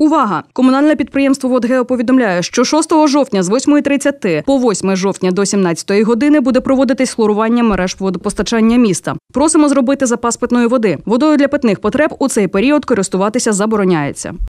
Увага! Комунальне підприємство Водгео повідомляє, що 6 жовтня з 8.30 по 8 жовтня до 17 години буде проводитись хлорування мереж водопостачання міста. Просимо зробити запас питної води. Водою для питних потреб у цей період користуватися забороняється.